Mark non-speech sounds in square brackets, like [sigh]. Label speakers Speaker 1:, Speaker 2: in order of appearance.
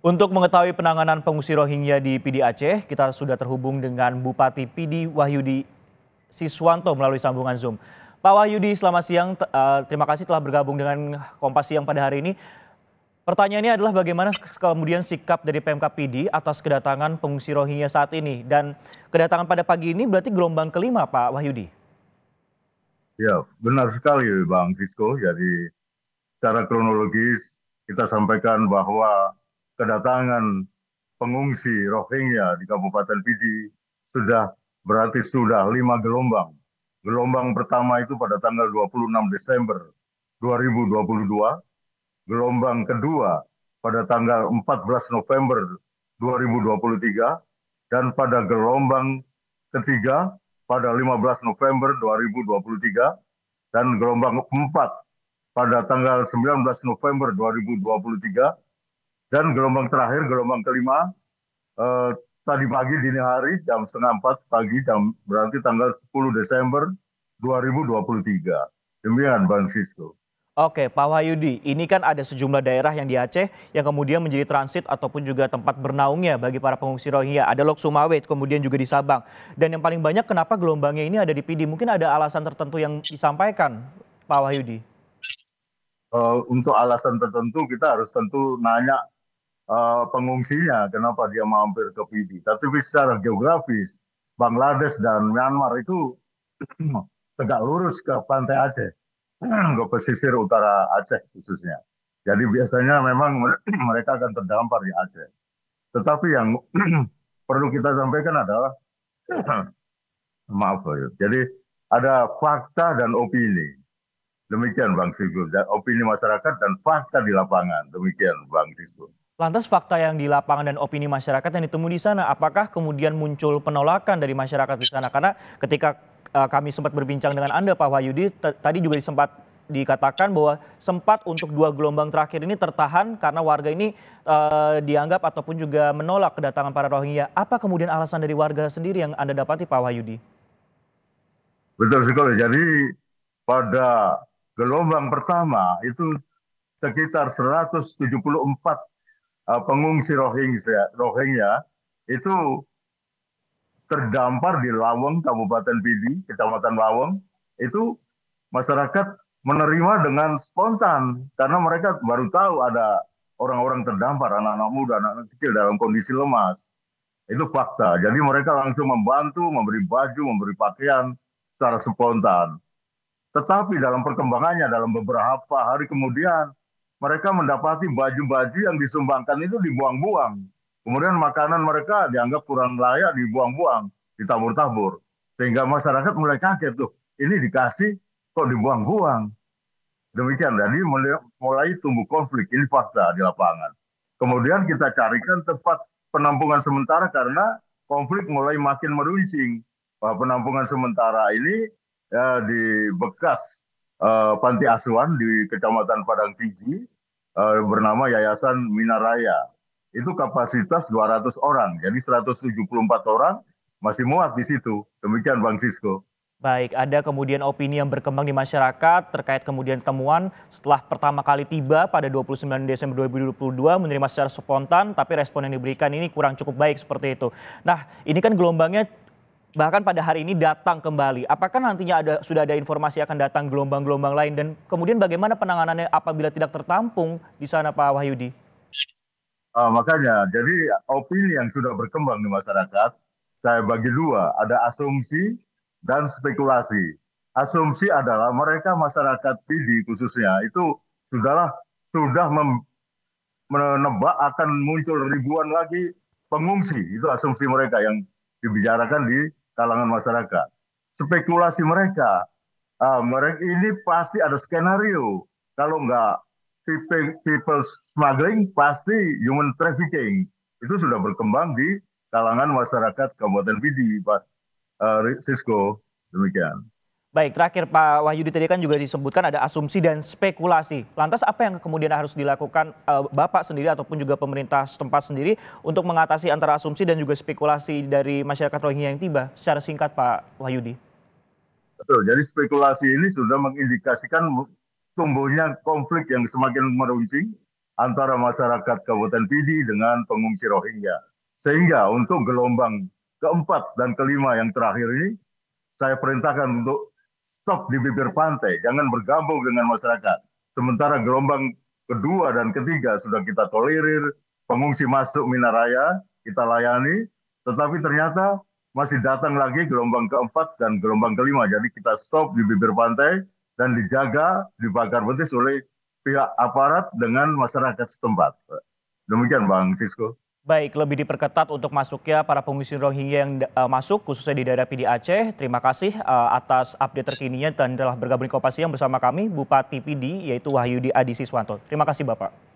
Speaker 1: Untuk mengetahui penanganan pengungsi Rohingya di PD Aceh, kita sudah terhubung dengan Bupati PD Wahyudi Siswanto melalui sambungan Zoom. Pak Wahyudi, selamat siang. Eh, terima kasih telah bergabung dengan Kompas Siang pada hari ini. Pertanyaannya adalah bagaimana kemudian sikap dari PMK PD atas kedatangan pengungsi Rohingya saat ini dan kedatangan pada pagi ini berarti gelombang kelima, Pak Wahyudi.
Speaker 2: Ya, benar sekali Bang Sisko. Jadi secara kronologis kita sampaikan bahwa kedatangan pengungsi Rohingya di Kabupaten Pidi sudah berarti sudah lima gelombang. Gelombang pertama itu pada tanggal 26 Desember 2022, gelombang kedua pada tanggal 14 November 2023, dan pada gelombang ketiga pada 15 November 2023 dan gelombang keempat pada tanggal 19 November 2023 dan gelombang terakhir, gelombang kelima, eh, tadi pagi dini hari jam setengah empat pagi, jam, berarti tanggal 10 Desember 2023. Demikian Bang Sisto.
Speaker 1: Oke, Pak Wahyudi, ini kan ada sejumlah daerah yang di Aceh yang kemudian menjadi transit ataupun juga tempat bernaungnya bagi para pengungsi Rohingya. Ada Lok Sumawe, kemudian juga di Sabang. Dan yang paling banyak kenapa gelombangnya ini ada di PD? Mungkin ada alasan tertentu yang disampaikan, Pak Wahyudi?
Speaker 2: Uh, untuk alasan tertentu kita harus tentu nanya uh, pengungsinya, kenapa dia mampir ke Fiji Tapi secara geografis, Bangladesh dan Myanmar itu [clears throat] tegak lurus ke pantai Aceh, [clears throat] ke pesisir utara Aceh khususnya. Jadi biasanya memang [clears throat] mereka akan terdampar di Aceh. Tetapi yang perlu kita sampaikan adalah, maaf, jadi ada fakta dan opini. Demikian Bang Sigur, opini masyarakat dan fakta di lapangan. Demikian Bang Sigur.
Speaker 1: Lantas fakta yang di lapangan dan opini masyarakat yang ditemui di sana, apakah kemudian muncul penolakan dari masyarakat di sana? Karena ketika uh, kami sempat berbincang dengan Anda Pak Wahyudi, tadi juga sempat dikatakan bahwa sempat untuk dua gelombang terakhir ini tertahan karena warga ini uh, dianggap ataupun juga menolak kedatangan para Rohingya. Apa kemudian alasan dari warga sendiri yang Anda dapati Pak Wahyudi?
Speaker 2: Betul sekali. Jadi pada gelombang pertama itu sekitar 174 Eh, pengungsi Rohingya, ya, Rohingya itu terdampar di Lawang, Kabupaten Pidi, Kecamatan Lawang, itu masyarakat menerima dengan spontan karena mereka baru tahu ada orang-orang terdampar, anak-anak muda, anak-anak kecil dalam kondisi lemas. Itu fakta. Jadi mereka langsung membantu, memberi baju, memberi pakaian secara spontan. Tetapi dalam perkembangannya, dalam beberapa hari kemudian, mereka mendapati baju-baju yang disumbangkan itu dibuang-buang. Kemudian makanan mereka dianggap kurang layak, dibuang-buang, ditabur-tabur. Sehingga masyarakat mulai kaget, tuh ini dikasih kok dibuang-buang. Demikian, jadi mulai tumbuh konflik, ini fakta di lapangan. Kemudian kita carikan tempat penampungan sementara karena konflik mulai makin meruncing. penampungan sementara ini ya, eh, di bekas uh, panti asuhan di Kecamatan Padang Tinggi uh, eh, bernama Yayasan Minaraya. Itu kapasitas 200 orang, jadi 174 orang masih muat di situ. Demikian Bang Sisko.
Speaker 1: Baik, ada kemudian opini yang berkembang di masyarakat terkait kemudian temuan setelah pertama kali tiba pada 29 Desember 2022 menerima secara spontan tapi respon yang diberikan ini kurang cukup baik seperti itu. Nah, ini kan gelombangnya bahkan pada hari ini datang kembali. Apakah nantinya ada sudah ada informasi akan datang gelombang-gelombang lain dan kemudian bagaimana penanganannya apabila tidak tertampung di sana Pak Wahyudi?
Speaker 2: Uh, makanya, jadi opini yang sudah berkembang di masyarakat saya bagi dua, ada asumsi dan spekulasi. Asumsi adalah mereka masyarakat PD khususnya itu sudahlah sudah menebak akan muncul ribuan lagi pengungsi. Itu asumsi mereka yang dibicarakan di kalangan masyarakat. Spekulasi mereka, uh, mereka ini pasti ada skenario. Kalau nggak people, people smuggling, pasti human trafficking. Itu sudah berkembang di kalangan masyarakat Kabupaten Pidi, Pak uh, Sisko. Demikian.
Speaker 1: Baik, terakhir Pak Wahyudi tadi kan juga disebutkan ada asumsi dan spekulasi. Lantas apa yang kemudian harus dilakukan uh, Bapak sendiri ataupun juga pemerintah setempat sendiri untuk mengatasi antara asumsi dan juga spekulasi dari masyarakat Rohingya yang tiba? Secara singkat Pak Wahyudi.
Speaker 2: Betul, jadi spekulasi ini sudah mengindikasikan tumbuhnya konflik yang semakin meruncing antara masyarakat Kabupaten Pidi dengan pengungsi Rohingya. Sehingga untuk gelombang keempat dan kelima yang terakhir ini, saya perintahkan untuk stop di bibir pantai, jangan bergabung dengan masyarakat. Sementara gelombang kedua dan ketiga sudah kita tolerir, pengungsi masuk Minaraya, kita layani, tetapi ternyata masih datang lagi gelombang keempat dan gelombang kelima. Jadi kita stop di bibir pantai dan dijaga, dibakar betis oleh pihak aparat dengan masyarakat setempat. Demikian Bang Sisko.
Speaker 1: Baik, lebih diperketat untuk masuknya para pengungsi Rohingya yang uh, masuk, khususnya di daerah PD Aceh. Terima kasih uh, atas update terkininya dan telah bergabung di Kompas yang bersama kami, Bupati PD, yaitu Wahyudi Adi Siswanto. Terima kasih Bapak.